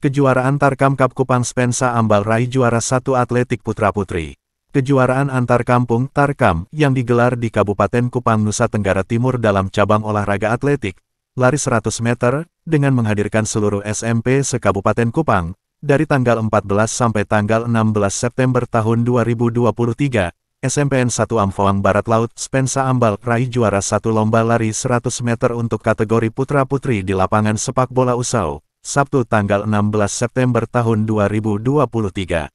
Kejuaraan Tarkam Cup Kupang Spensa Ambal Rai juara satu atletik putra-putri. Kejuaraan antar kampung Tarkam yang digelar di Kabupaten Kupang Nusa Tenggara Timur dalam cabang olahraga atletik, lari 100 meter, dengan menghadirkan seluruh SMP se-Kabupaten Kupang, dari tanggal 14 sampai tanggal 16 September tahun 2023, SMPN 1 Amfoang Barat Laut Spensa Ambal Rai juara satu lomba lari 100 meter untuk kategori putra-putri di lapangan sepak bola Usau, Sabtu tanggal 16 September tahun 2023.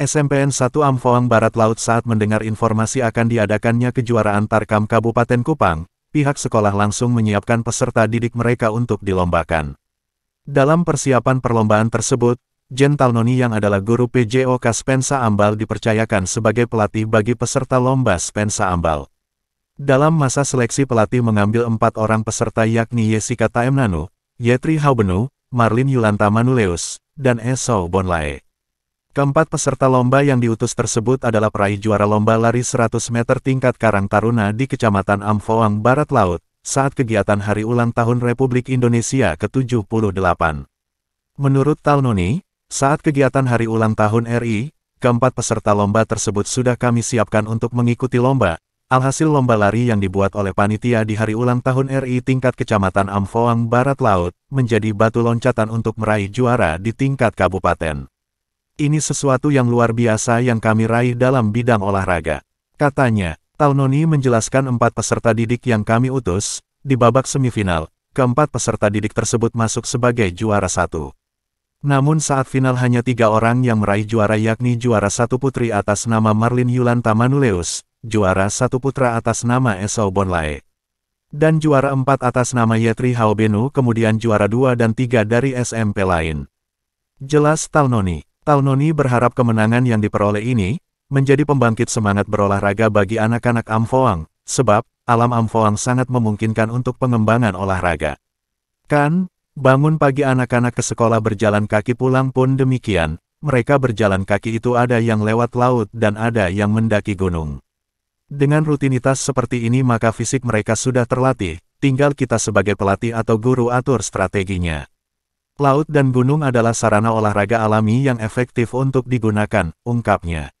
SMPN 1 Amfoang Barat Laut saat mendengar informasi akan diadakannya kejuaraan Tarkam Kabupaten Kupang, pihak sekolah langsung menyiapkan peserta didik mereka untuk dilombakan. Dalam persiapan perlombaan tersebut, Jental Noni yang adalah guru PJOK Spensa Ambal dipercayakan sebagai pelatih bagi peserta lomba Spensa Ambal. Dalam masa seleksi pelatih mengambil empat orang peserta yakni Yesika Taemnanu, Yetri Haubenu, Marlin Yulanta Manuleus, dan Esau Bonlae. Keempat peserta lomba yang diutus tersebut adalah peraih juara lomba lari 100 meter tingkat Karang Taruna di Kecamatan Amfoang Barat Laut, saat kegiatan Hari Ulang Tahun Republik Indonesia ke-78. Menurut Talnoni, saat kegiatan Hari Ulang Tahun RI, keempat peserta lomba tersebut sudah kami siapkan untuk mengikuti lomba, Alhasil lomba lari yang dibuat oleh panitia di hari ulang tahun RI tingkat Kecamatan Amfoang Barat Laut menjadi batu loncatan untuk meraih juara di tingkat kabupaten. Ini sesuatu yang luar biasa yang kami raih dalam bidang olahraga. Katanya, Taunoni menjelaskan empat peserta didik yang kami utus, di babak semifinal, keempat peserta didik tersebut masuk sebagai juara satu. Namun saat final hanya tiga orang yang meraih juara yakni juara satu putri atas nama Marlin Yulanta Manuleus, juara satu putra atas nama Esau Bonlae. Dan juara empat atas nama Yetri Haobenu kemudian juara dua dan tiga dari SMP lain. Jelas Talnoni. Talnoni berharap kemenangan yang diperoleh ini, menjadi pembangkit semangat berolahraga bagi anak-anak Amfoang, sebab, alam Amfoang sangat memungkinkan untuk pengembangan olahraga. Kan, bangun pagi anak-anak ke sekolah berjalan kaki pulang pun demikian, mereka berjalan kaki itu ada yang lewat laut dan ada yang mendaki gunung. Dengan rutinitas seperti ini maka fisik mereka sudah terlatih, tinggal kita sebagai pelatih atau guru atur strateginya. Laut dan gunung adalah sarana olahraga alami yang efektif untuk digunakan, ungkapnya.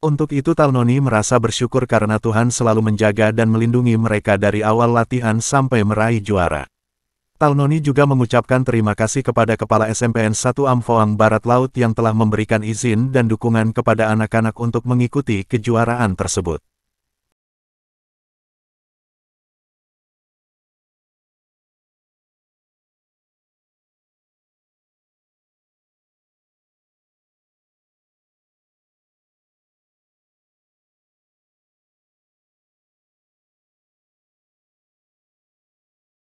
Untuk itu Talnoni merasa bersyukur karena Tuhan selalu menjaga dan melindungi mereka dari awal latihan sampai meraih juara. Talnoni juga mengucapkan terima kasih kepada Kepala SMPN 1 Amfoang Barat Laut yang telah memberikan izin dan dukungan kepada anak-anak untuk mengikuti kejuaraan tersebut.